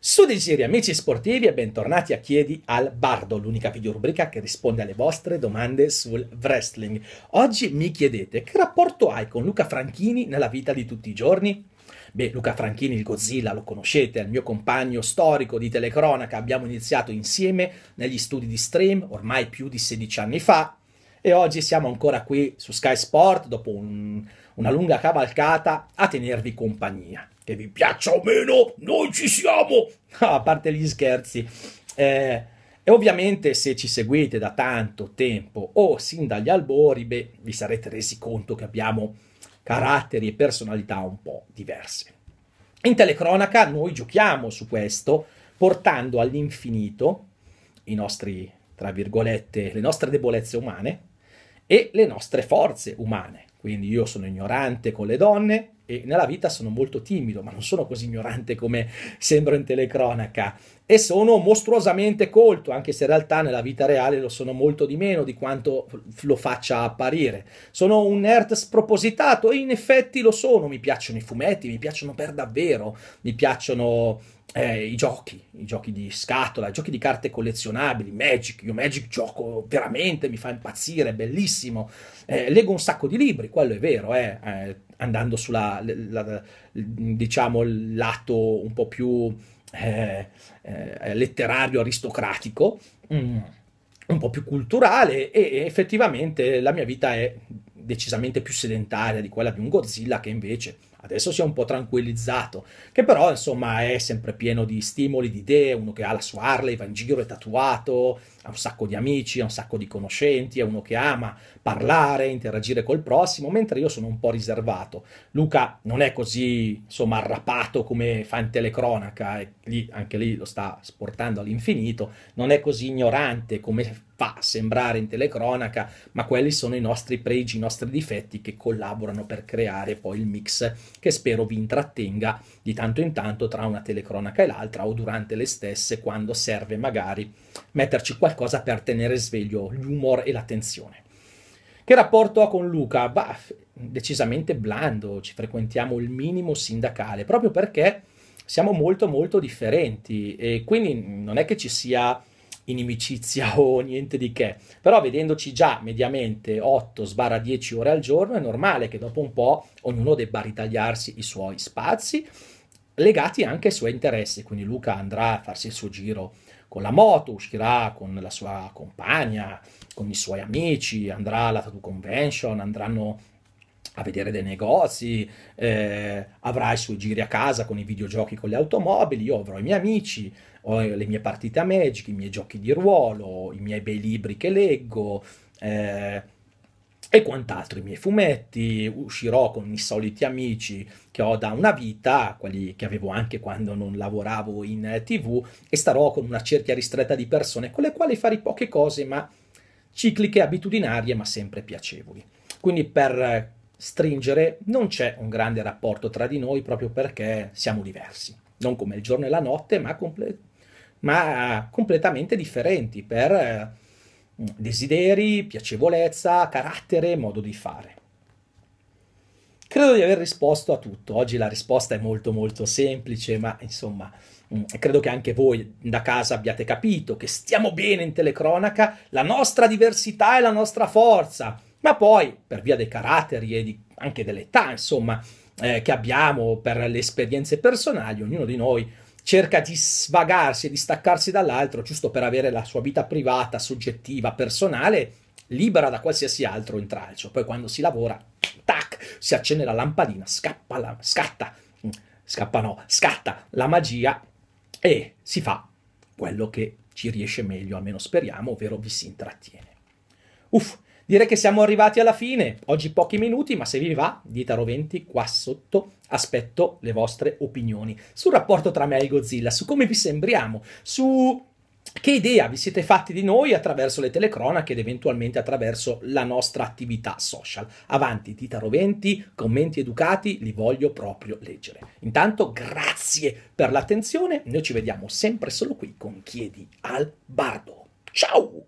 Su digiri amici sportivi e bentornati a Chiedi al Bardo, l'unica video rubrica che risponde alle vostre domande sul wrestling. Oggi mi chiedete che rapporto hai con Luca Franchini nella vita di tutti i giorni? Beh, Luca Franchini, il Godzilla, lo conoscete, è il mio compagno storico di telecronaca, abbiamo iniziato insieme negli studi di Stream ormai più di 16 anni fa e oggi siamo ancora qui su Sky Sport dopo un, una lunga cavalcata a tenervi compagnia che vi piaccia o meno, noi ci siamo! a parte gli scherzi. Eh, e ovviamente se ci seguite da tanto tempo o sin dagli albori, beh, vi sarete resi conto che abbiamo caratteri e personalità un po' diverse. In telecronaca noi giochiamo su questo, portando all'infinito i nostri, tra virgolette, le nostre debolezze umane e le nostre forze umane. Quindi io sono ignorante con le donne, e nella vita sono molto timido, ma non sono così ignorante come sembro in telecronaca e sono mostruosamente colto, anche se in realtà nella vita reale lo sono molto di meno di quanto lo faccia apparire. Sono un nerd spropositato e in effetti lo sono, mi piacciono i fumetti, mi piacciono per davvero, mi piacciono eh, i giochi, i giochi di scatola, i giochi di carte collezionabili, Magic, io Magic gioco veramente, mi fa impazzire, è bellissimo. Eh, leggo un sacco di libri, quello è vero, eh, eh andando sulla, la, la, diciamo, il lato un po' più eh, eh, letterario, aristocratico, mm, un po' più culturale e effettivamente la mia vita è decisamente più sedentaria di quella di un Godzilla che invece adesso si è un po' tranquillizzato, che però insomma è sempre pieno di stimoli, di idee, uno che ha la sua Harley, va in giro, è tatuato, ha un sacco di amici, ha un sacco di conoscenti, è uno che ama parlare, interagire col prossimo, mentre io sono un po' riservato. Luca non è così insomma arrapato come fa in telecronaca, e lì, anche lì lo sta sportando all'infinito, non è così ignorante come fa sembrare in telecronaca, ma quelli sono i nostri pregi, i nostri difetti che collaborano per creare poi il mix che spero vi intrattenga di tanto in tanto tra una telecronaca e l'altra o durante le stesse quando serve magari metterci qualcosa per tenere sveglio l'humor e l'attenzione. Che rapporto ho con Luca? Bah, decisamente blando, ci frequentiamo il minimo sindacale, proprio perché siamo molto molto differenti e quindi non è che ci sia inimicizia o niente di che, però vedendoci già mediamente 8-10 ore al giorno è normale che dopo un po' ognuno debba ritagliarsi i suoi spazi legati anche ai suoi interessi, quindi Luca andrà a farsi il suo giro con la moto, uscirà con la sua compagna, con i suoi amici, andrà alla tattoo convention, andranno a vedere dei negozi, eh, avrà i suoi giri a casa con i videogiochi, con le automobili, io avrò i miei amici, le mie partite a Magic, i miei giochi di ruolo, i miei bei libri che leggo eh, e quant'altro, i miei fumetti, uscirò con i soliti amici che ho da una vita, quelli che avevo anche quando non lavoravo in tv e starò con una cerchia ristretta di persone con le quali fare poche cose ma cicliche, abitudinarie ma sempre piacevoli. Quindi per stringere non c'è un grande rapporto tra di noi proprio perché siamo diversi, non come il giorno e la notte, ma, comple- ma completamente differenti per eh, desideri, piacevolezza, carattere, modo di fare. Credo di aver risposto a tutto. Oggi la risposta è molto molto semplice, ma insomma, mm, credo che anche voi da casa abbiate capito che stiamo bene in telecronaca, la nostra diversità è la nostra forza ma poi per via dei caratteri e di, anche dell'età, insomma, eh, che abbiamo per le esperienze personali, ognuno di noi cerca di svagarsi e di staccarsi dall'altro giusto per avere la sua vita privata, soggettiva, personale, libera da qualsiasi altro intralcio. Poi quando si lavora, tac, si accende la lampadina, scappa la, scatta, mm, scappa no, scatta la magia e si fa quello che ci riesce meglio, almeno speriamo, ovvero vi si intrattiene. Uff, Direi che siamo arrivati alla fine, oggi pochi minuti, ma se vi va, dita Roventi qua sotto, aspetto le vostre opinioni sul rapporto tra me e Godzilla, su come vi sembriamo, su che idea vi siete fatti di noi attraverso le telecronache ed eventualmente attraverso la nostra attività social. Avanti, dita roventi, commenti educati, li voglio proprio leggere. Intanto grazie per l'attenzione, noi ci vediamo sempre solo qui con Chiedi al Bardo. Ciao!